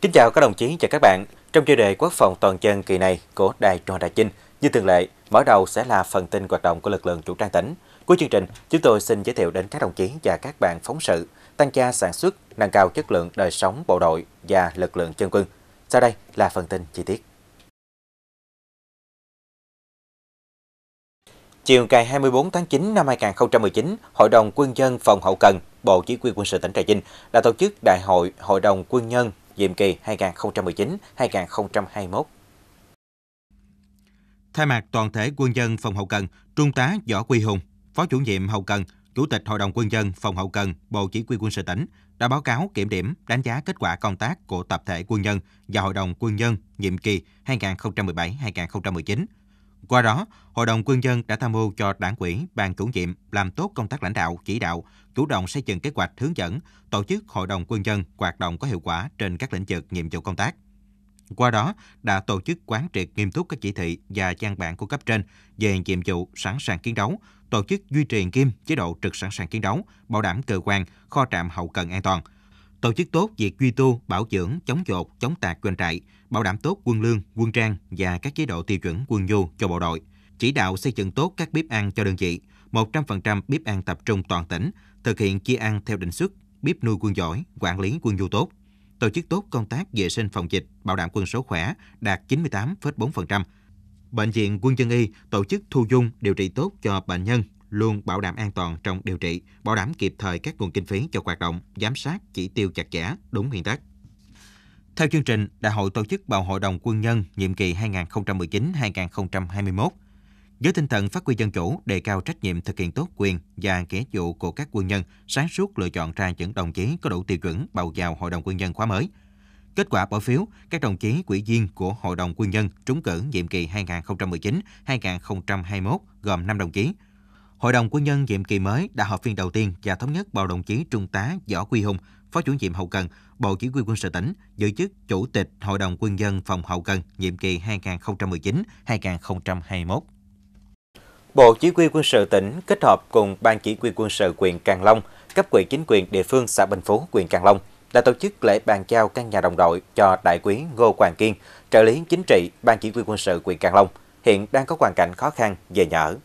Kính chào các đồng chí và các bạn. Trong chủ đề quốc phòng toàn dân kỳ này của Đài Truyền Đại Chinh, như thường lệ, mở đầu sẽ là phần tin hoạt động của lực lượng chủ trang tỉnh. Cuối chương trình, chúng tôi xin giới thiệu đến các đồng chí và các bạn phóng sự, tăng gia sản xuất, nâng cao chất lượng đời sống bộ đội và lực lượng dân quân. Sau đây là phần tin chi tiết. Chiều ngày 24 tháng 9 năm 2019, Hội đồng Quân dân Phòng Hậu Cần, Bộ Chỉ huy Quân sự tỉnh Trà Vinh đã tổ chức Đại hội Hội đồng Quân nhân nhiệm kỳ 2019-2021. Thay mặt toàn thể quân dân phòng hậu cần, Trung tá Võ Quy Hùng, Phó chủ nhiệm hậu cần, Chủ tịch Hội đồng Quân dân Phòng Hậu Cần, Bộ Chỉ huy quân sự tỉnh đã báo cáo kiểm điểm đánh giá kết quả công tác của tập thể quân nhân và Hội đồng Quân nhân nhiệm kỳ 2017-2019 qua đó, Hội đồng Quân dân đã tham mưu cho đảng quỹ, ban chủ nhiệm làm tốt công tác lãnh đạo, chỉ đạo, chủ động xây dựng kế hoạch hướng dẫn, tổ chức Hội đồng Quân dân hoạt động có hiệu quả trên các lĩnh vực nhiệm vụ công tác. Qua đó, đã tổ chức quán triệt nghiêm túc các chỉ thị và văn bản của cấp trên về nhiệm vụ sẵn sàng chiến đấu, tổ chức duy trì nghiêm chế độ trực sẵn sàng chiến đấu, bảo đảm cơ quan, kho trạm hậu cần an toàn – tổ chức tốt việc duy tu, bảo dưỡng, chống dột, chống tạc doanh trại, bảo đảm tốt quân lương, quân trang và các chế độ tiêu chuẩn quân nhu cho bộ đội, chỉ đạo xây dựng tốt các bếp ăn cho đơn vị, 100% bếp ăn tập trung toàn tỉnh, thực hiện chia ăn theo định suất, bếp nuôi quân giỏi, quản lý quân nhu tốt, tổ chức tốt công tác vệ sinh phòng dịch, bảo đảm quân số khỏe đạt 98,4%. Bệnh viện Quân dân y tổ chức thu dung điều trị tốt cho bệnh nhân luôn bảo đảm an toàn trong điều trị, bảo đảm kịp thời các nguồn kinh phí cho hoạt động, giám sát chỉ tiêu chặt chẽ, đúng nguyên tắc. Theo chương trình, Đại hội tổ chức bầu Hội đồng Quân nhân nhiệm kỳ 2019-2021 với tinh thần phát huy dân chủ, đề cao trách nhiệm thực hiện tốt quyền và nghĩa vụ của các quân nhân, sáng suốt lựa chọn ra những đồng chí có đủ tiêu chuẩn bầu vào Hội đồng Quân nhân khóa mới. Kết quả bỏ phiếu, các đồng chí quỹ viên của Hội đồng Quân nhân trúng cử nhiệm kỳ 2019-2021 gồm 5 đồng chí – Hội đồng quân nhân nhiệm kỳ mới đã họp phiên đầu tiên và thống nhất bầu đồng chí Trung tá Võ Quy Hùng, Phó chủ nhiệm hậu cần, Bộ Chỉ huy quân sự tỉnh, giữ chức Chủ tịch Hội đồng quân dân phòng hậu cần nhiệm kỳ 2019-2021. Bộ Chỉ huy quân sự tỉnh kết hợp cùng Ban Chỉ huy quân sự huyện Càng Long, cấp quỹ chính quyền địa phương xã Bình Phú, huyện Càng Long đã tổ chức lễ bàn giao căn nhà đồng đội cho Đại quý Ngô Quang Kiên, trợ lý chính trị Ban Chỉ huy quân sự huyện Càng Long, hiện đang có hoàn cảnh khó khăn về nhà ở.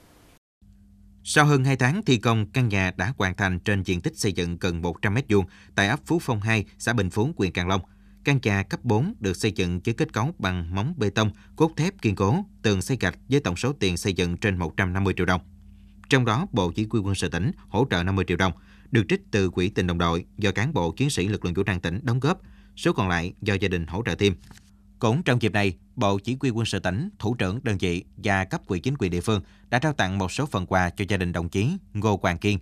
Sau hơn 2 tháng thi công, căn nhà đã hoàn thành trên diện tích xây dựng gần 100 m vuông tại ấp Phú Phong 2, xã Bình Phú, huyện Càng Long. Căn nhà cấp 4 được xây dựng với kết cấu bằng móng bê tông, cốt thép kiên cố, tường xây gạch với tổng số tiền xây dựng trên 150 triệu đồng. Trong đó, Bộ Chỉ huy quân sự tỉnh hỗ trợ 50 triệu đồng, được trích từ quỹ tình đồng đội do cán bộ chiến sĩ lực lượng vũ trang tỉnh đóng góp, số còn lại do gia đình hỗ trợ thêm. Cũng trong dịp này, Bộ Chỉ huy quân sự tỉnh, Thủ trưởng đơn vị và cấp ủy chính quyền địa phương đã trao tặng một số phần quà cho gia đình đồng chí Ngô Hoàng Kiên.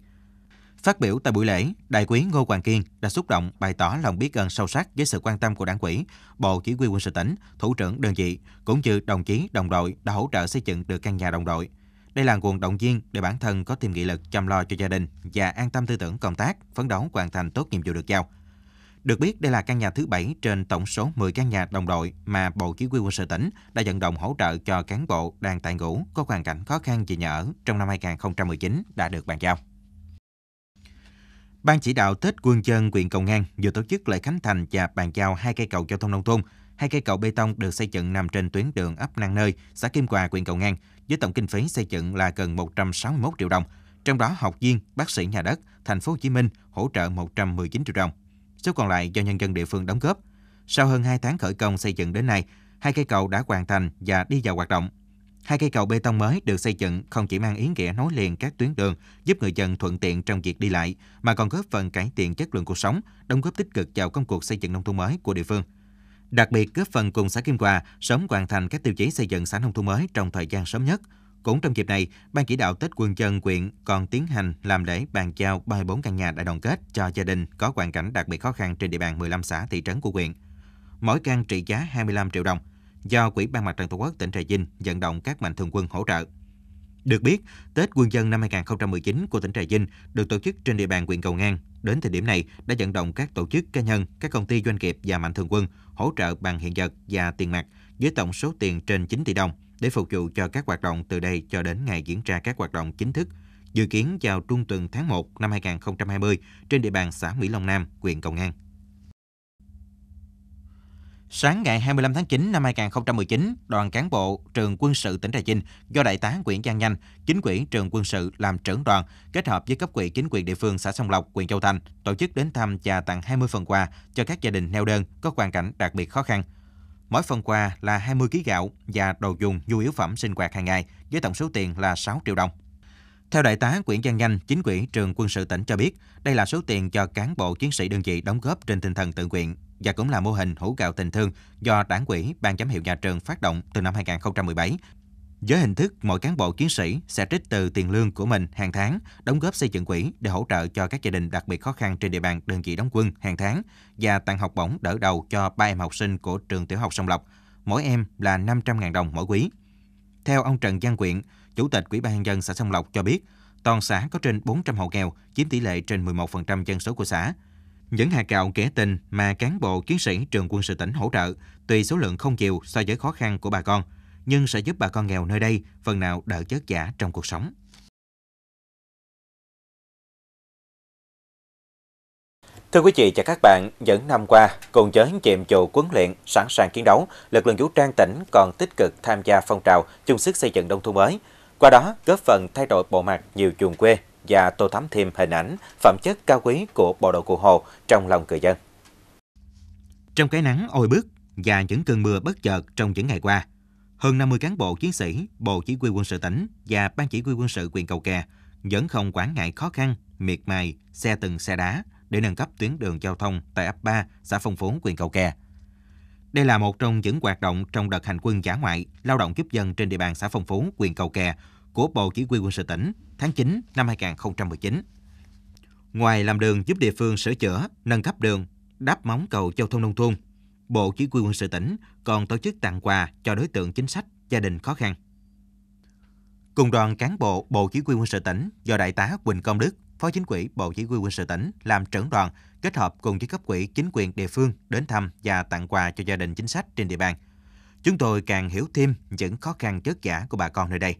Phát biểu tại buổi lễ, Đại quý Ngô Hoàng Kiên đã xúc động bày tỏ lòng biết ơn sâu sắc với sự quan tâm của Đảng ủy, Bộ Chỉ huy quân sự tỉnh, Thủ trưởng đơn vị cũng như đồng chí đồng đội đã hỗ trợ xây dựng được căn nhà đồng đội. Đây là nguồn động viên để bản thân có thêm nghị lực chăm lo cho gia đình và an tâm tư tưởng công tác, phấn đấu hoàn thành tốt nhiệm vụ được giao. Được biết, đây là căn nhà thứ 7 trên tổng số 10 căn nhà đồng đội mà Bộ Chỉ huy quân sự tỉnh đã vận động hỗ trợ cho cán bộ đang tại ngũ có hoàn cảnh khó khăn về nhà ở trong năm 2019 đã được bàn giao. Ban chỉ đạo Tết quân dân huyện Cầu Ngang vừa tổ chức lễ khánh thành và bàn giao hai cây cầu giao thông nông thôn. Hai cây cầu bê tông được xây dựng nằm trên tuyến đường ấp Năng Nơi, xã Kim Quà, huyện Cầu Ngang, với tổng kinh phí xây dựng là gần 161 triệu đồng. Trong đó học viên, bác sĩ nhà đất, thành phố Hồ Chí Minh hỗ trợ 119 triệu đồng số còn lại do nhân dân địa phương đóng góp. Sau hơn 2 tháng khởi công xây dựng đến nay, hai cây cầu đã hoàn thành và đi vào hoạt động. Hai cây cầu bê tông mới được xây dựng không chỉ mang ý nghĩa nối liền các tuyến đường, giúp người dân thuận tiện trong việc đi lại, mà còn góp phần cải thiện chất lượng cuộc sống, đóng góp tích cực vào công cuộc xây dựng nông thôn mới của địa phương. Đặc biệt góp phần cùng xã Kim Hòa sớm hoàn thành các tiêu chí xây dựng xã nông thôn mới trong thời gian sớm nhất – cũng trong dịp này, Ban chỉ đạo Tết quân dân quyện còn tiến hành làm lễ bàn giao 34 căn nhà đại đoàn kết cho gia đình có hoàn cảnh đặc biệt khó khăn trên địa bàn 15 xã thị trấn của quyện. Mỗi căn trị giá 25 triệu đồng do Quỹ ban mặt trận Tổ quốc tỉnh Trà Vinh vận động các mạnh thường quân hỗ trợ. Được biết, Tết quân dân năm 2019 của tỉnh Trà Vinh được tổ chức trên địa bàn huyện Cầu Ngang. Đến thời điểm này đã vận động các tổ chức cá nhân, các công ty doanh nghiệp và mạnh thường quân hỗ trợ bằng hiện vật và tiền mặt với tổng số tiền trên 9 tỷ đồng để phục vụ cho các hoạt động từ đây cho đến ngày diễn ra các hoạt động chính thức, dự kiến vào trung tuần tháng 1 năm 2020 trên địa bàn xã Mỹ Long Nam, huyện Cầu Ngang. Sáng ngày 25 tháng 9 năm 2019, đoàn cán bộ trường quân sự tỉnh Trà Vinh do đại tá Nguyễn Giang Nhanh, chính quyền trường quân sự làm trưởng đoàn kết hợp với cấp quỹ chính quyền địa phương xã Sông Lộc, huyện Châu Thành tổ chức đến thăm và tặng 20 phần quà cho các gia đình neo đơn có hoàn cảnh đặc biệt khó khăn, Mỗi phần quà là 20 kg gạo và đồ dùng nhu yếu phẩm sinh hoạt hàng ngày với tổng số tiền là 6 triệu đồng. Theo đại tá Nguyễn Giang Nhanh, chính quỹ trường quân sự tỉnh cho biết, đây là số tiền cho cán bộ chiến sĩ đơn vị đóng góp trên tinh thần tự nguyện và cũng là mô hình hữu gạo tình thương do đảng quỹ, ban giám hiệu nhà trường phát động từ năm 2017 với hình thức mỗi cán bộ chiến sĩ sẽ trích từ tiền lương của mình hàng tháng, đóng góp xây dựng quỹ để hỗ trợ cho các gia đình đặc biệt khó khăn trên địa bàn đơn vị đóng quân hàng tháng và tặng học bổng đỡ đầu cho ba em học sinh của trường tiểu học Sông Lộc, mỗi em là 500.000 đồng mỗi quý. Theo ông Trần Giang Quyện, Chủ tịch Ủy ban nhân dân xã Sông Lộc cho biết, toàn xã có trên 400 hộ nghèo, chiếm tỷ lệ trên 11% dân số của xã. Những hạt gạo kể tình mà cán bộ chiến sĩ trường quân sự tỉnh hỗ trợ, tùy số lượng không nhiều so với khó khăn của bà con – nhưng sẽ giúp bà con nghèo nơi đây phần nào đỡ chớt giả trong cuộc sống. Thưa quý vị và các bạn, những năm qua, cùng với nhiệm vụ quấn luyện, sẵn sàng chiến đấu, lực lượng vũ trang tỉnh còn tích cực tham gia phong trào chung sức xây dựng nông thôn mới. Qua đó, góp phần thay đổi bộ mặt nhiều vùng quê và tô thắm thêm hình ảnh, phẩm chất cao quý của bộ đội cụ Hồ trong lòng người dân. Trong cái nắng oi bức và những cơn mưa bất chợt trong những ngày qua, hơn 50 cán bộ chiến sĩ, Bộ Chỉ huy quân sự tỉnh và Ban Chỉ huy quân sự quyền cầu kè vẫn không quản ngại khó khăn, miệt mài, xe từng xe đá để nâng cấp tuyến đường giao thông tại ấp 3, xã Phong Phú, quyền cầu kè. Đây là một trong những hoạt động trong đợt hành quân giả ngoại, lao động giúp dân trên địa bàn xã Phong Phú, quyền cầu kè của Bộ Chỉ huy quân sự tỉnh tháng 9 năm 2019. Ngoài làm đường giúp địa phương sửa chữa, nâng cấp đường, đắp móng cầu giao thông nông thôn, Bộ Chỉ huy quân sự tỉnh còn tổ chức tặng quà cho đối tượng chính sách, gia đình khó khăn. Cùng đoàn cán bộ Bộ Chỉ huy quân sự tỉnh do Đại tá Quỳnh Công Đức, Phó Chính ủy Bộ Chỉ huy quân sự tỉnh làm trưởng đoàn kết hợp cùng với cấp quỹ chính quyền địa phương đến thăm và tặng quà cho gia đình chính sách trên địa bàn. Chúng tôi càng hiểu thêm những khó khăn chất giả của bà con nơi đây.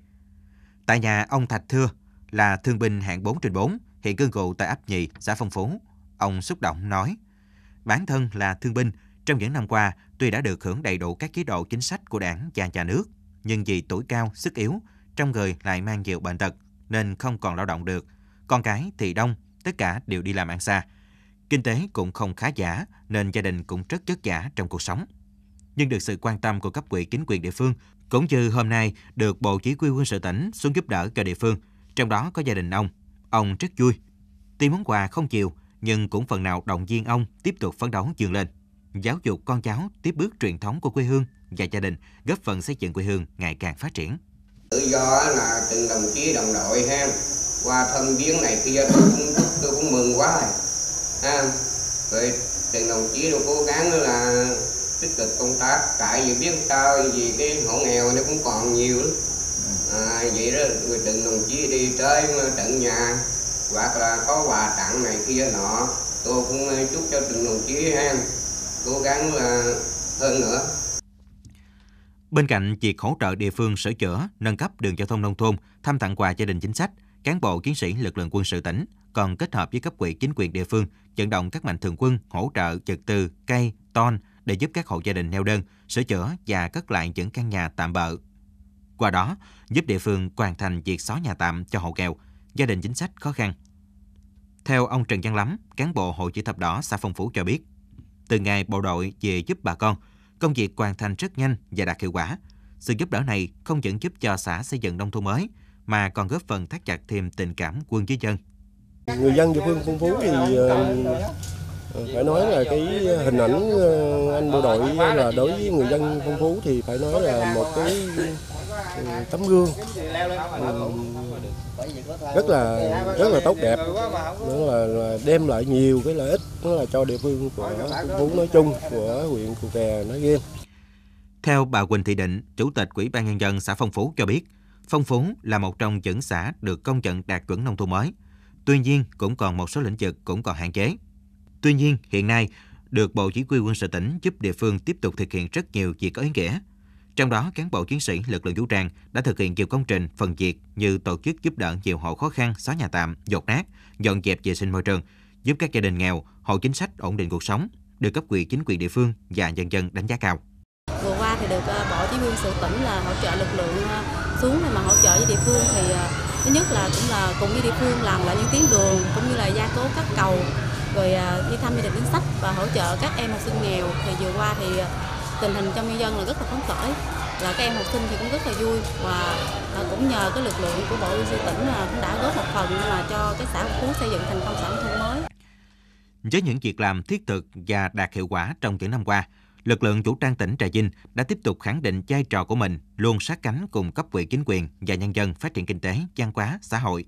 Tại nhà ông Thạch Thưa là thương binh hạng 4 trên 4, hiện cư ngụ tại ấp Nhì, xã Phong Phú. Ông xúc động nói, bản thân là thương binh trong những năm qua, tuy đã được hưởng đầy đủ các chế độ chính sách của đảng và nhà nước, nhưng vì tuổi cao, sức yếu, trong người lại mang nhiều bệnh tật nên không còn lao động được. Con cái thì đông, tất cả đều đi làm ăn xa. Kinh tế cũng không khá giả nên gia đình cũng rất chất giả trong cuộc sống. Nhưng được sự quan tâm của cấp ủy chính quyền địa phương, cũng như hôm nay được Bộ Chỉ huy quân sự tỉnh xuống giúp đỡ cho địa phương, trong đó có gia đình ông. Ông rất vui. Tuy món quà không chiều, nhưng cũng phần nào động viên ông tiếp tục phấn đấu dường lên giáo dục con cháu tiếp bước truyền thống của quê hương và gia đình, góp phần xây dựng quê hương ngày càng phát triển. Tự do là từng đồng chí đồng đội ha, qua thân viếng này kia tôi cũng, tôi cũng mừng quá rồi. Ha. Rồi từng đồng chí đều cố gắng là tích cực công tác tại vì biết sao vì cái hộ nghèo nó cũng còn nhiều lắm à, vậy đó người từng đồng chí đi tới tận nhà hoặc là có quà tặng này kia nọ tôi cũng ờ, chúc cho từng đồng chí ha cố gắng là hơn nữa. Bên cạnh việc hỗ trợ địa phương sửa chữa, nâng cấp đường giao thông nông thôn, thăm tặng quà gia đình chính sách, cán bộ chiến sĩ lực lượng quân sự tỉnh còn kết hợp với cấp ủy chính quyền địa phương vận động các mạnh thường quân hỗ trợ vật tư, cây, ton để giúp các hộ gia đình neo đơn, sửa chữa và cất lại những căn nhà tạm bợ. Qua đó, giúp địa phương hoàn thành việc xóa nhà tạm cho hộ nghèo, gia đình chính sách khó khăn. Theo ông Trần Văn Lắm, cán bộ Hội chữ thập đỏ xã Phong Phú cho biết, từ ngày bộ đội về giúp bà con, công việc hoàn thành rất nhanh và đạt hiệu quả. Sự giúp đỡ này không những giúp cho xã xây dựng nông thôn mới, mà còn góp phần thắt chặt thêm tình cảm quân với dân. Người dân địa phương phong phú thì ờ, Ừ, phải nói là cái hình ảnh ờ, anh bộ đội là đối với người dân phong phú thì phải nói là một cái ừ, tấm gương ừ, rất là rất là tốt đẹp nó là, là đem lại nhiều cái lợi ích nó là cho địa phương của phong phú nói chung của huyện cù kè nói riêng theo bà Quỳnh Thị Định, Chủ tịch Ủy ban Nhân dân xã Phong Phú cho biết, Phong Phú là một trong những xã được công nhận đạt chuẩn nông thôn mới. Tuy nhiên, cũng còn một số lĩnh vực cũng còn hạn chế. Tuy nhiên, hiện nay, được Bộ Chỉ huy quân sự tỉnh giúp địa phương tiếp tục thực hiện rất nhiều việc có ý nghĩa. Trong đó, cán bộ chiến sĩ lực lượng vũ trang đã thực hiện nhiều công trình, phần việc như tổ chức giúp đỡ nhiều hộ khó khăn, xóa nhà tạm, dột nát, dọn dẹp vệ sinh môi trường, giúp các gia đình nghèo, hộ chính sách ổn định cuộc sống, được cấp ủy, chính quyền địa phương và nhân dân đánh giá cao. Vừa qua thì được ờ, Bộ Chỉ huy quân sự tỉnh là hỗ trợ lực lượng ờ, xuống mà hỗ trợ với địa phương thì ờ, thứ nhất là cũng là cùng với địa phương làm lại những tuyến đường cũng như là gia cố các cầu rồi à, đi thăm gia đình chính sách và hỗ trợ các em học sinh nghèo thì vừa qua thì à, tình hình trong nhân dân là rất là phấn khởi là các em học sinh thì cũng rất là vui và à, cũng nhờ cái lực lượng của bộ y tế tỉnh cũng đã góp một phần là cho cái xã Phú xây dựng thành công xã nông thôn mới với những việc làm thiết thực và đạt hiệu quả trong những năm qua lực lượng vũ trang tỉnh Trà Vinh đã tiếp tục khẳng định vai trò của mình luôn sát cánh cùng cấp ủy chính quyền và nhân dân phát triển kinh tế, văn hóa, xã hội.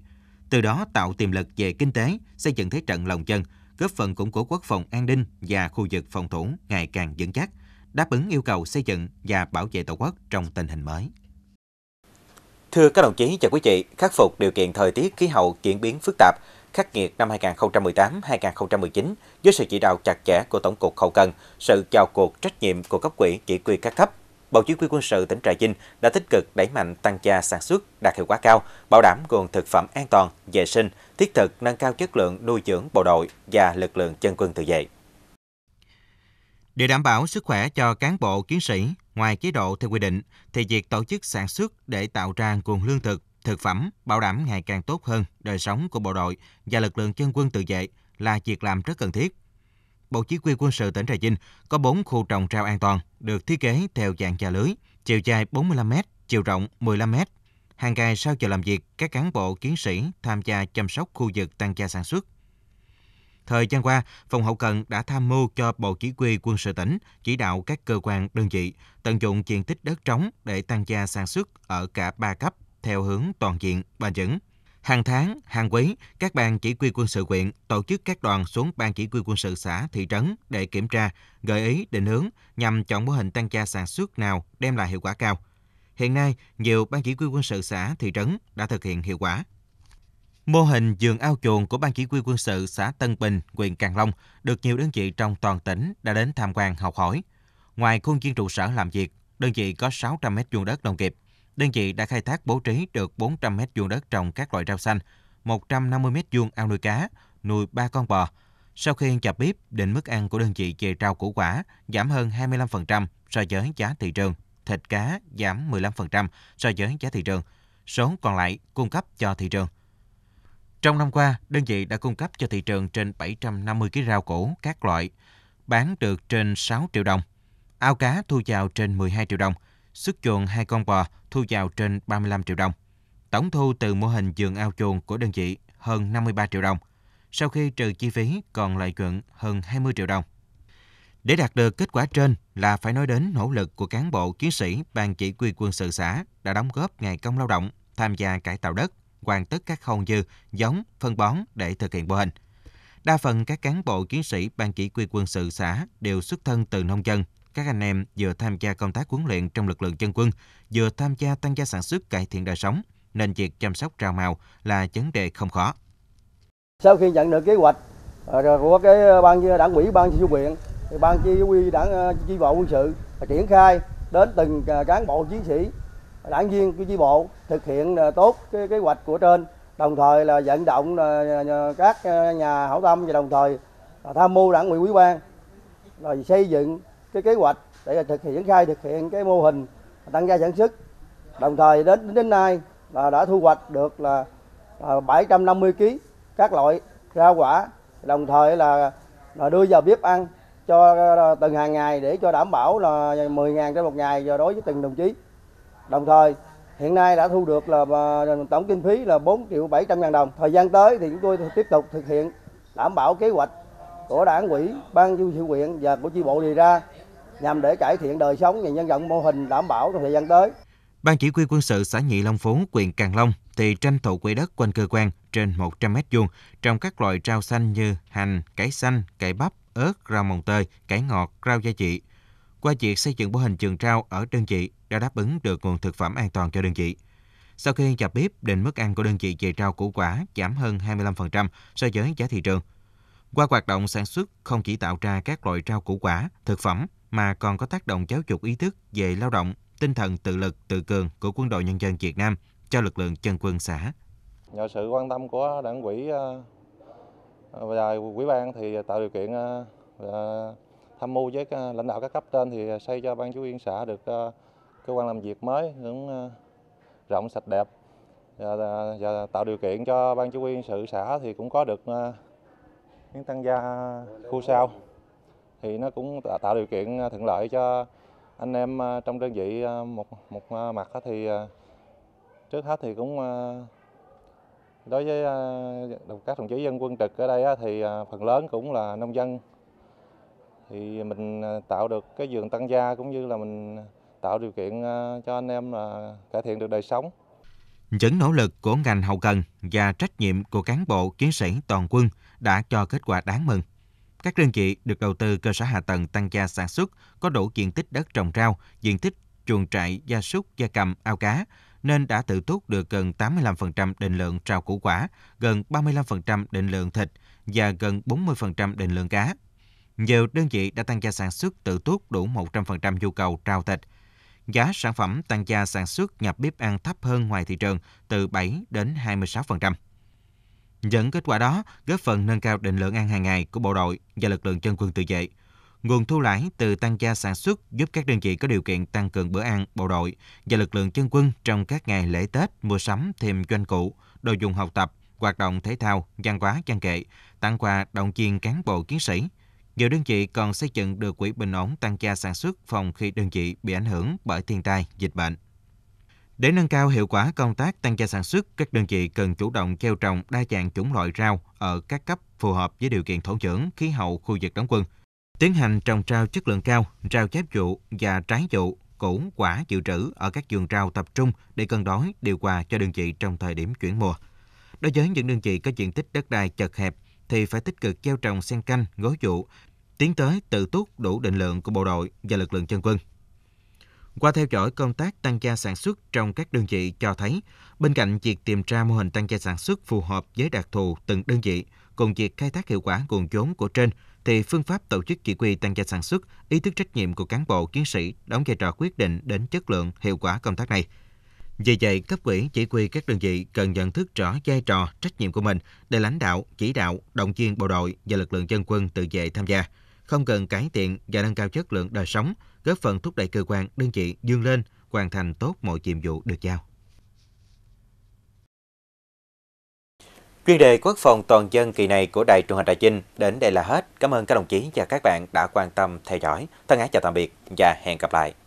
Từ đó tạo tiềm lực về kinh tế, xây dựng thế trận lòng dân, góp phần củng cố quốc phòng an ninh và khu vực phòng thủ ngày càng vững chắc, đáp ứng yêu cầu xây dựng và bảo vệ Tổ quốc trong tình hình mới. Thưa các đồng chí và quý vị, khắc phục điều kiện thời tiết khí hậu chuyển biến phức tạp, khắc nghiệt năm 2018-2019 với sự chỉ đạo chặt chẽ của Tổng cục Hậu cần, sự vào cuộc trách nhiệm của cấp quỹ chỉ quy các cấp Bộ Chỉ huy quân sự tỉnh Trà Vinh đã tích cực đẩy mạnh tăng gia sản xuất đạt hiệu quả cao, bảo đảm nguồn thực phẩm an toàn, vệ sinh, thiết thực nâng cao chất lượng nuôi dưỡng bộ đội và lực lượng dân quân tự vệ. Để đảm bảo sức khỏe cho cán bộ chiến sĩ, ngoài chế độ theo quy định, thì việc tổ chức sản xuất để tạo ra nguồn lương thực, thực phẩm bảo đảm ngày càng tốt hơn đời sống của bộ đội và lực lượng dân quân tự vệ là việc làm rất cần thiết. Bộ Chỉ huy quân sự tỉnh Trà Vinh có 4 khu trồng rau an toàn được thiết kế theo dạng chà lưới, chiều dài 45m, chiều rộng 15m. Hàng ngày sau giờ làm việc, các cán bộ chiến sĩ tham gia chăm sóc khu vực tăng gia sản xuất. Thời gian qua, Phòng Hậu Cần đã tham mưu cho Bộ Chỉ huy quân sự tỉnh chỉ đạo các cơ quan đơn vị tận dụng diện tích đất trống để tăng gia sản xuất ở cả ba cấp theo hướng toàn diện, bền vững. Hàng tháng, hàng quý, các ban chỉ huy quân sự huyện tổ chức các đoàn xuống ban chỉ huy quân sự xã, thị trấn để kiểm tra, gợi ý, định hướng nhằm chọn mô hình tăng gia sản xuất nào đem lại hiệu quả cao. Hiện nay, nhiều ban chỉ huy quân sự xã, thị trấn đã thực hiện hiệu quả. Mô hình giường ao chuồng của Ban Chỉ huy quân sự xã Tân Bình, huyện Càng Long được nhiều đơn vị trong toàn tỉnh đã đến tham quan học hỏi. Ngoài khuôn viên trụ sở làm việc, đơn vị có 600 m vuông đất nông nghiệp đơn vị đã khai thác bố trí được 400 mét vuông đất trồng các loại rau xanh, 150 mét vuông ao nuôi cá, nuôi 3 con bò. Sau khi chập bếp, định mức ăn của đơn vị về rau củ quả giảm hơn 25% so với giá thị trường, thịt cá giảm 15% so với giá thị trường, số còn lại cung cấp cho thị trường. Trong năm qua, đơn vị đã cung cấp cho thị trường trên 750 kg rau củ các loại, bán được trên 6 triệu đồng. Ao cá thu vào trên 12 triệu đồng xuất chuồng hai con bò thu vào trên 35 triệu đồng. Tổng thu từ mô hình vườn ao chuồng của đơn vị hơn 53 triệu đồng, sau khi trừ chi phí còn lợi nhuận hơn 20 triệu đồng. Để đạt được kết quả trên là phải nói đến nỗ lực của cán bộ chiến sĩ Ban chỉ huy quân sự xã đã đóng góp ngày công lao động, tham gia cải tạo đất, hoàn tất các khâu dư giống, phân bón để thực hiện mô hình. Đa phần các cán bộ chiến sĩ Ban chỉ huy quân sự xã đều xuất thân từ nông dân các anh em vừa tham gia công tác huấn luyện trong lực lượng dân quân, vừa tham gia tăng gia sản xuất cải thiện đời sống, nên việc chăm sóc rau màu là vấn đề không khó. Sau khi nhận được kế hoạch ờ, của cái ờ, ban đảng ủy ban chi huyện, ban chỉ huy đảng ờ, chi bộ quân sự triển khai đến từng cán bộ chiến sĩ, đảng viên của chi bộ thực hiện tốt cái kế hoạch của trên, đồng thời là vận động các nhà hảo tâm và đồng thời tham mưu đảng ủy quý ban rồi xây dựng cái kế hoạch để thực hiện triển khai thực hiện cái mô hình tăng gia sản xuất đồng thời đến đến nay là đã thu hoạch được là 750 à, kg các loại rau quả đồng thời là, là đưa vào bếp ăn cho à, từng hàng ngày để cho đảm bảo là 10.000 trên một ngày và đối với từng đồng chí đồng thời hiện nay đã thu được là à, tổng kinh phí là 4 triệu 700 ngàn đồng thời gian tới thì chúng tôi tiếp tục thực hiện đảm bảo kế hoạch của đảng quỹ ban du sự huyện và của chi bộ đề ra nhằm để cải thiện đời sống và nhân rộng mô hình đảm bảo trong thời gian tới. Ban chỉ huy quân sự xã Nhị Long Phố, huyện Càng Long thì tranh thủ quỹ đất quanh cơ quan trên 100 m vuông trồng các loại rau xanh như hành, cải xanh, cải bắp, ớt, rau mồng tơi, cải ngọt, rau gia vị. Qua việc xây dựng mô hình trường rau ở đơn vị đã đáp ứng được nguồn thực phẩm an toàn cho đơn vị. Sau khi nhập bếp, định mức ăn của đơn vị về rau củ quả giảm hơn 25% so với giá thị trường. Qua hoạt động sản xuất không chỉ tạo ra các loại rau củ quả, thực phẩm mà còn có tác động giáo dục ý thức về lao động, tinh thần tự lực, tự cường của quân đội nhân dân Việt Nam cho lực lượng chân quân xã. Nhờ sự quan tâm của đảng quỹ ờ, ờ, và quỹ ban thì tạo điều kiện ờ, tham mưu với lãnh đạo các cấp trên thì xây cho ban chủ yên xã được cơ quan làm việc mới cũng rộng sạch đẹp và, và tạo điều kiện cho ban chủ yên sự xã thì cũng có được miếng tăng gia khu sau thì nó cũng tạo điều kiện à, thuận lợi cho anh em à, trong đơn vị à, một một mặt thì trước hết thì cũng đối với các đồng chí dân quân trực ở đây thì phần lớn cũng là nông dân thì mình tạo được cái vườn tăng gia cũng như là mình tạo điều kiện cho anh em là cải thiện được đời sống. Những nỗ lực của ngành hậu cần và trách nhiệm của cán bộ chiến sĩ toàn quân đã cho kết quả đáng mừng. Các đơn vị được đầu tư cơ sở hạ tầng tăng gia sản xuất, có đủ diện tích đất trồng rau, diện tích chuồng trại, gia súc, gia cầm, ao cá, nên đã tự túc được gần 85% định lượng rau củ quả, gần 35% định lượng thịt và gần 40% định lượng cá. Nhiều đơn vị đã tăng gia sản xuất tự túc đủ 100% nhu cầu rau thịt. Giá sản phẩm tăng gia sản xuất nhập bếp ăn thấp hơn ngoài thị trường từ 7 đến 26%. Dẫn kết quả đó góp phần nâng cao định lượng ăn hàng ngày của bộ đội và lực lượng dân quân tự vệ. Nguồn thu lãi từ tăng gia sản xuất giúp các đơn vị có điều kiện tăng cường bữa ăn bộ đội và lực lượng dân quân trong các ngày lễ Tết, mua sắm thêm doanh cụ, đồ dùng học tập, hoạt động thể thao, văn hóa văn nghệ, tặng quà động viên cán bộ chiến sĩ. Nhiều đơn vị còn xây dựng được quỹ bình ổn tăng gia sản xuất phòng khi đơn vị bị ảnh hưởng bởi thiên tai, dịch bệnh. Để nâng cao hiệu quả công tác tăng gia sản xuất, các đơn vị cần chủ động gieo trồng đa dạng chủng loại rau ở các cấp phù hợp với điều kiện thổ nhưỡng, khí hậu khu vực đóng quân. Tiến hành trồng rau chất lượng cao, rau chép vụ và trái vụ, củ, quả dự trữ ở các vườn rau tập trung để cân đối điều hòa cho đơn vị trong thời điểm chuyển mùa. Đối với những đơn vị có diện tích đất đai chật hẹp thì phải tích cực gieo trồng xen canh, gối vụ, tiến tới tự túc đủ định lượng của bộ đội và lực lượng chân quân. Qua theo dõi công tác tăng gia sản xuất trong các đơn vị cho thấy, bên cạnh việc tìm ra mô hình tăng gia sản xuất phù hợp với đặc thù từng đơn vị, cùng việc khai thác hiệu quả nguồn vốn của trên, thì phương pháp tổ chức chỉ quy tăng gia sản xuất, ý thức trách nhiệm của cán bộ chiến sĩ đóng vai trò quyết định đến chất lượng, hiệu quả công tác này. Vì vậy, cấp ủy chỉ huy các đơn vị cần nhận thức rõ vai trò, trách nhiệm của mình để lãnh đạo, chỉ đạo, động viên bộ đội và lực lượng dân quân tự vệ tham gia, không cần cải thiện và nâng cao chất lượng đời sống, góp phần thúc đẩy cơ quan, đơn vị dương lên, hoàn thành tốt mọi nhiệm vụ được giao. Chuyên đề quốc phòng toàn dân kỳ này của Đài truyền hình Đại Chinh đến đây là hết. Cảm ơn các đồng chí và các bạn đã quan tâm theo dõi. Thân ái chào tạm biệt và hẹn gặp lại.